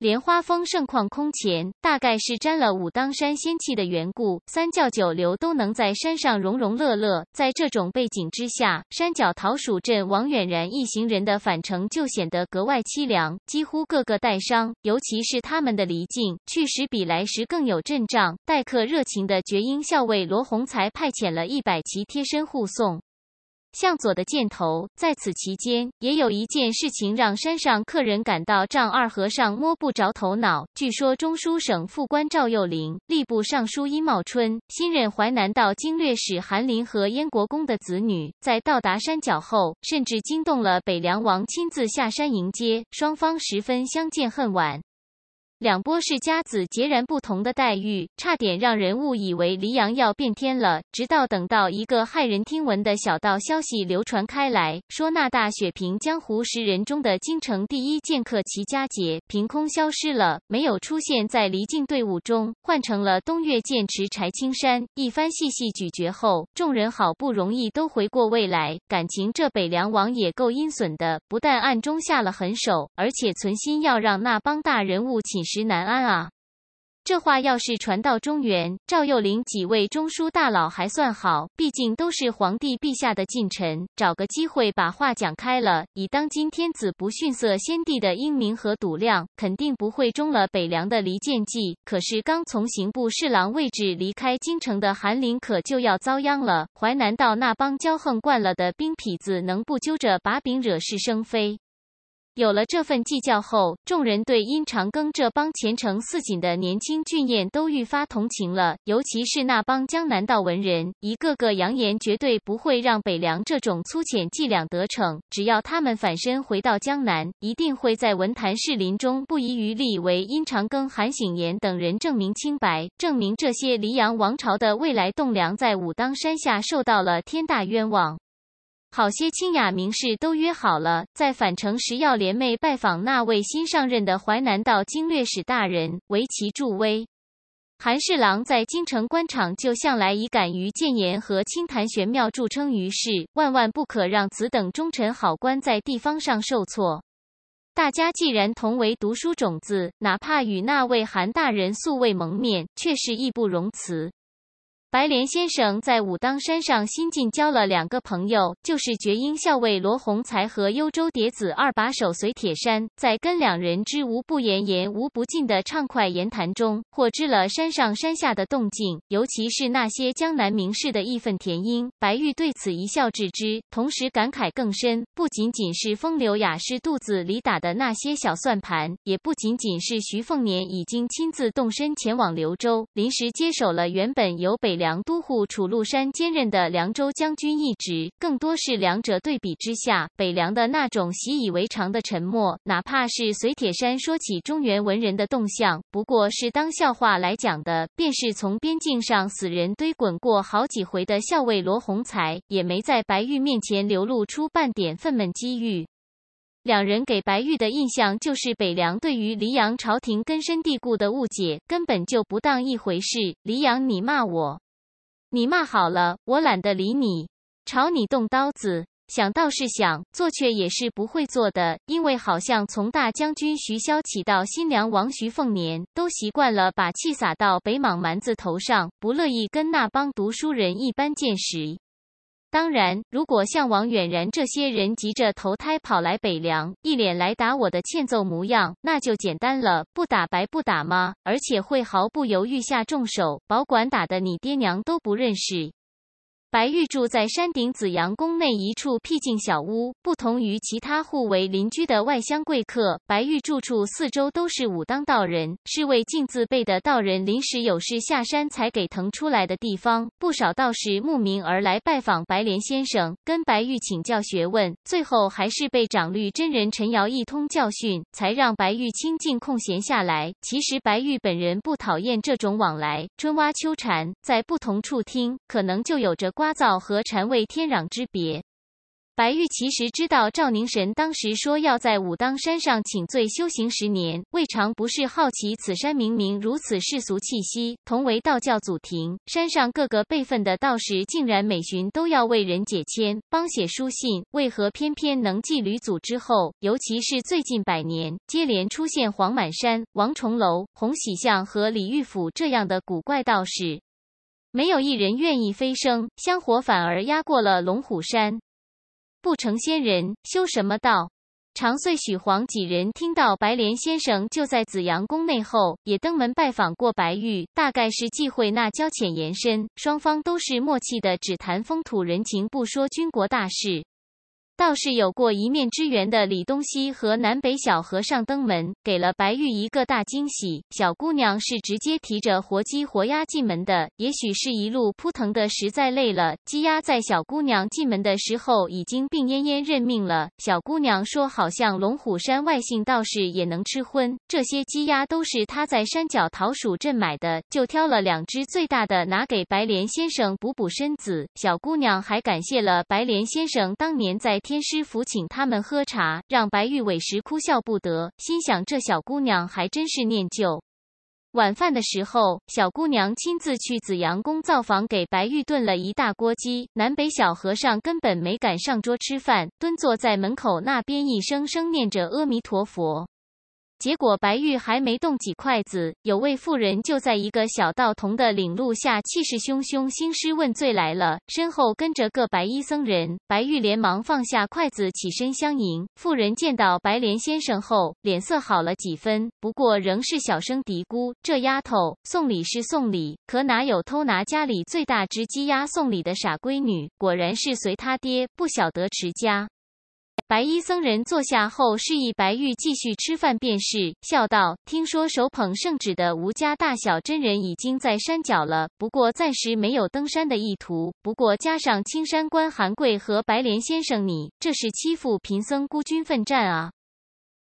莲花峰盛况空前，大概是沾了武当山仙气的缘故，三教九流都能在山上融融乐乐。在这种背景之下，山脚桃树镇王远然一行人的返程就显得格外凄凉，几乎个个带伤。尤其是他们的离境，去时比来时更有阵仗。待客热情的绝音校尉罗洪才派遣了一百骑贴身护送。向左的箭头。在此期间，也有一件事情让山上客人感到丈二和尚摸不着头脑。据说，中书省副官赵又林、吏部尚书殷茂春、新任淮南道经略使韩林和燕国公的子女，在到达山脚后，甚至惊动了北凉王亲自下山迎接，双方十分相见恨晚。两波世家子截然不同的待遇，差点让人误以为黎阳要变天了。直到等到一个骇人听闻的小道消息流传开来，说那大雪平江湖十人中的京城第一剑客齐家杰凭空消失了，没有出现在离境队伍中，换成了东岳剑池柴青山。一番细细咀嚼后，众人好不容易都回过味来，感情这北凉王也够阴损的，不但暗中下了狠手，而且存心要让那帮大人物寝。食难安啊！这话要是传到中原，赵佑林几位中枢大佬还算好，毕竟都是皇帝陛下的近臣，找个机会把话讲开了。以当今天子不逊色先帝的英明和肚量，肯定不会中了北凉的离间计。可是刚从刑部侍郎位置离开京城的韩林，可就要遭殃了。淮南道那帮骄横惯了的兵痞子，能不揪着把柄惹是生非？有了这份计较后，众人对殷长庚这帮前程似锦的年轻俊彦都愈发同情了。尤其是那帮江南道文人，一个个扬言绝对不会让北凉这种粗浅伎俩得逞。只要他们反身回到江南，一定会在文坛士林中不遗余力为殷长庚、韩醒言等人证明清白，证明这些黎阳王朝的未来栋梁在武当山下受到了天大冤枉。好些清雅名士都约好了，在返程时要联袂拜访那位新上任的淮南道经略使大人，为其助威。韩侍郎在京城官场就向来以敢于谏言和清谈玄妙著称于世，万万不可让此等忠臣好官在地方上受挫。大家既然同为读书种子，哪怕与那位韩大人素未蒙面，却是义不容辞。白莲先生在武当山上新近交了两个朋友，就是绝英校尉罗洪才和幽州蝶子二把手隋铁山。在跟两人知无不言、言无不尽的畅快言谈中，获知了山上山下的动静，尤其是那些江南名士的义愤填膺。白玉对此一笑置之，同时感慨更深：不仅仅是风流雅士肚子里打的那些小算盘，也不仅仅是徐凤年已经亲自动身前往柳州，临时接手了原本由北。梁都护楚禄山兼任的凉州将军一职，更多是两者对比之下，北凉的那种习以为常的沉默。哪怕是隋铁山说起中原文人的动向，不过是当笑话来讲的。便是从边境上死人堆滚过好几回的校尉罗洪才，也没在白玉面前流露出半点愤懑机遇。两人给白玉的印象，就是北凉对于黎阳朝廷根深蒂固的误解，根本就不当一回事。黎阳，你骂我。你骂好了，我懒得理你。朝你动刀子，想倒是想，做却也是不会做的，因为好像从大将军徐骁起到新娘王徐凤年，都习惯了把气撒到北莽蛮子头上，不乐意跟那帮读书人一般见识。当然，如果像王远然这些人急着投胎跑来北凉，一脸来打我的欠揍模样，那就简单了，不打白不打嘛，而且会毫不犹豫下重手，保管打的你爹娘都不认识。白玉住在山顶紫阳宫内一处僻静小屋，不同于其他互为邻居的外乡贵客。白玉住处四周都是武当道人，是为进自辈的道人临时有事下山才给腾出来的地方。不少道士慕名而来拜访白莲先生，跟白玉请教学问。最后还是被长绿真人陈瑶一通教训，才让白玉清静空闲下来。其实白玉本人不讨厌这种往来，春蛙秋蝉，在不同处听，可能就有着。瓜燥和禅味天壤之别。白玉其实知道赵凝神当时说要在武当山上请罪修行十年，未尝不是好奇。此山明明如此世俗气息，同为道教祖庭，山上各个辈分的道士竟然每旬都要为人解签、帮写书信，为何偏偏能继吕祖之后？尤其是最近百年，接连出现黄满山、王重楼、洪喜相和李玉甫这样的古怪道士。没有一人愿意飞升，香火反而压过了龙虎山。不成仙人，修什么道？长穗、许黄几人听到白莲先生就在紫阳宫内后，也登门拜访过白玉。大概是忌讳那交浅言深，双方都是默契的，只谈风土人情，不说军国大事。倒是有过一面之缘的李东西和南北小和尚登门，给了白玉一个大惊喜。小姑娘是直接提着活鸡活鸭进门的，也许是一路扑腾的，实在累了，鸡鸭在小姑娘进门的时候已经病恹恹认命了。小姑娘说：“好像龙虎山外姓道士也能吃荤，这些鸡鸭都是他在山脚桃鼠镇买的，就挑了两只最大的拿给白莲先生补补身子。”小姑娘还感谢了白莲先生当年在。天师府请他们喝茶，让白玉委实哭笑不得，心想这小姑娘还真是念旧。晚饭的时候，小姑娘亲自去紫阳宫灶房给白玉炖了一大锅鸡，南北小和尚根本没敢上桌吃饭，蹲坐在门口那边一声声念着阿弥陀佛。结果白玉还没动几筷子，有位妇人就在一个小道童的领路下，气势汹汹兴师问罪来了，身后跟着个白衣僧人。白玉连忙放下筷子，起身相迎。妇人见到白莲先生后，脸色好了几分，不过仍是小声嘀咕：“这丫头送礼是送礼，可哪有偷拿家里最大只鸡鸭送礼的傻闺女？果然是随他爹，不晓得持家。”白衣僧人坐下后，示意白玉继续吃饭便是，笑道：“听说手捧圣旨的吴家大小真人已经在山脚了，不过暂时没有登山的意图。不过加上青山观韩贵和白莲先生，你这是欺负贫僧孤军奋战啊！”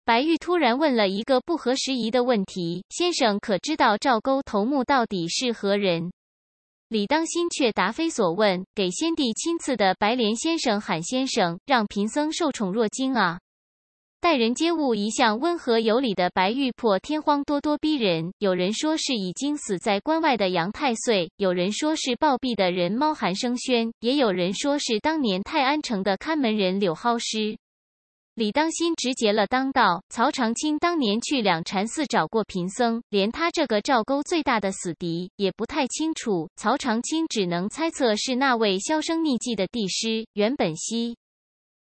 白玉突然问了一个不合时宜的问题：“先生可知道赵沟头目到底是何人？”李当心却答非所问，给先帝亲赐的白莲先生喊先生，让贫僧受宠若惊啊！待人接物一向温和有礼的白玉破天荒咄咄逼人，有人说是已经死在关外的杨太岁，有人说是暴毙的人猫韩生轩，也有人说是当年泰安城的看门人柳蒿师。李当心直截了当道：“曹长青当年去两禅寺找过贫僧，连他这个赵沟最大的死敌也不太清楚。曹长青只能猜测是那位销声匿迹的帝师袁本熙。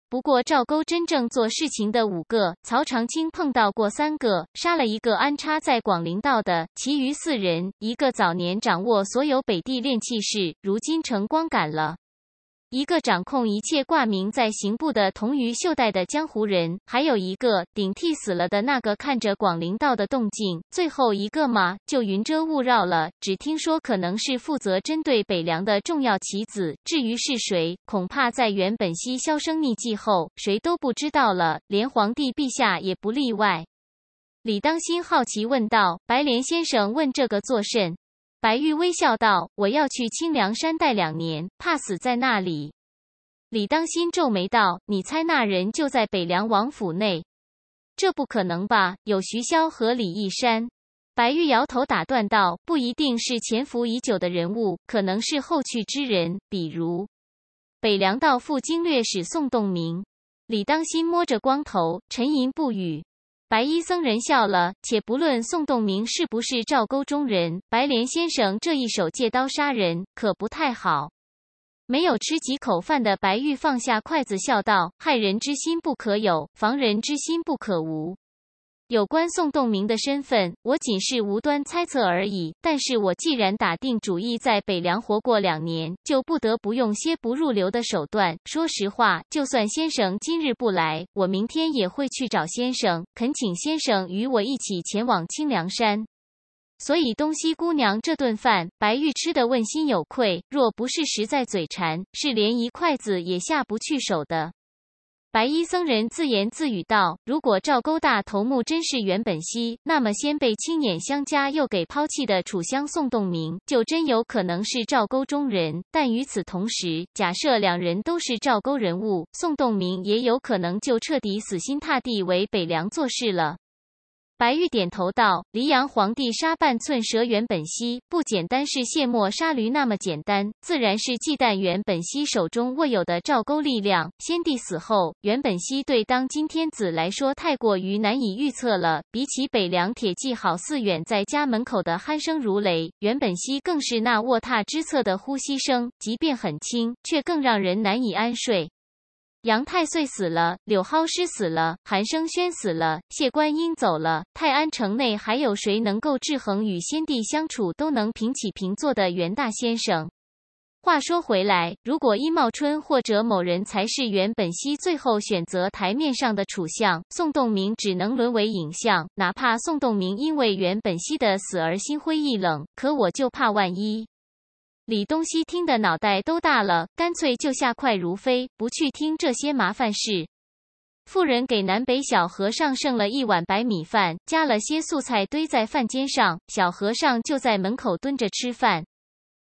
不过赵沟真正做事情的五个，曹长青碰到过三个，杀了一个安插在广陵道的，其余四人，一个早年掌握所有北地炼器士，如今成光杆了。”一个掌控一切、挂名在刑部的同于秀代的江湖人，还有一个顶替死了的那个，看着广陵道的动静。最后一个嘛，就云遮雾绕了。只听说可能是负责针对北凉的重要棋子，至于是谁，恐怕在原本息销声匿迹后，谁都不知道了，连皇帝陛下也不例外。李当心好奇问道：“白莲先生问这个作甚？”白玉微笑道：“我要去清凉山待两年，怕死在那里。”李当心皱眉道：“你猜那人就在北凉王府内？这不可能吧？有徐骁和李义山。”白玉摇头打断道：“不一定是潜伏已久的人物，可能是后去之人，比如北凉道副经略使宋洞明。”李当心摸着光头，沉吟不语。白衣僧人笑了，且不论宋洞明是不是赵沟中人，白莲先生这一手借刀杀人可不太好。没有吃几口饭的白玉放下筷子，笑道：“害人之心不可有，防人之心不可无。”有关宋洞明的身份，我仅是无端猜测而已。但是我既然打定主意在北凉活过两年，就不得不用些不入流的手段。说实话，就算先生今日不来，我明天也会去找先生，恳请先生与我一起前往清凉山。所以，东西姑娘这顿饭，白玉吃的问心有愧。若不是实在嘴馋，是连一筷子也下不去手的。白衣僧人自言自语道：“如果赵勾大头目真是袁本熙，那么先被亲眼相加，又给抛弃的楚香宋洞明，就真有可能是赵勾中人。但与此同时，假设两人都是赵勾人物，宋洞明也有可能就彻底死心塌地为北凉做事了。”白玉点头道：“黎阳皇帝杀半寸蛇，原本兮，不简单，是卸磨杀驴那么简单，自然是忌惮原本兮手中握有的赵沟力量。先帝死后，原本兮对当今天子来说太过于难以预测了。比起北凉铁骑，好似远在家门口的鼾声如雷，原本兮更是那卧榻之侧的呼吸声，即便很轻，却更让人难以安睡。”杨太岁死了，柳蒿师死了，韩生轩死了，谢观音走了。泰安城内还有谁能够制衡？与先帝相处都能平起平坐的袁大先生。话说回来，如果殷茂春或者某人才是袁本熙最后选择台面上的楚相，宋栋明只能沦为影像。哪怕宋栋明因为袁本熙的死而心灰意冷，可我就怕万一。李东西听的脑袋都大了，干脆就下快如飞，不去听这些麻烦事。妇人给南北小和尚剩了一碗白米饭，加了些素菜堆在饭间上，小和尚就在门口蹲着吃饭。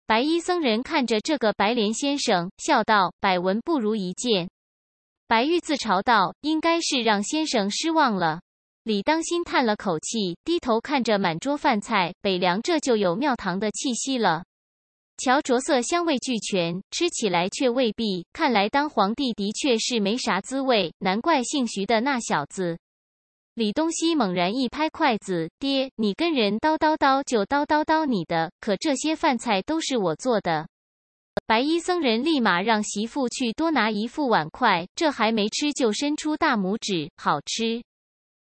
白衣僧人看着这个白莲先生，笑道：“百闻不如一见。”白玉自嘲道：“应该是让先生失望了。”李当心叹了口气，低头看着满桌饭菜，北凉这就有庙堂的气息了。瞧，着色、香味俱全，吃起来却未必。看来当皇帝的确是没啥滋味，难怪姓徐的那小子。李东西猛然一拍筷子：“爹，你跟人叨叨叨，就叨叨叨你的。可这些饭菜都是我做的。”白衣僧人立马让媳妇去多拿一副碗筷。这还没吃，就伸出大拇指：“好吃。”